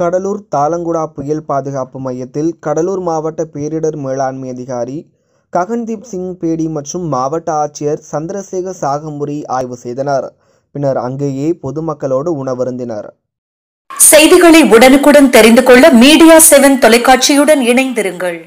கடலூர் தாளங்குடா புயல் பாதுகாப்பு மையத்தில் கடலூர் மாவட்ட பேரிடர் மேலாண்மை அதிகாரி ககன்தீப் சிங் பேடி மற்றும் மாவட்ட ஆட்சியர் சந்திரசேகர் சாகமுரி ஆய்வு செய்தனர் பின்னர் அங்கேயே பொதுமக்களோடு உணவருந்தினர் செய்திகளை உடனுக்குடன் தெரிந்து கொள்ள மீடியா செவன் தொலைக்காட்சியுடன் இணைந்திருங்கள்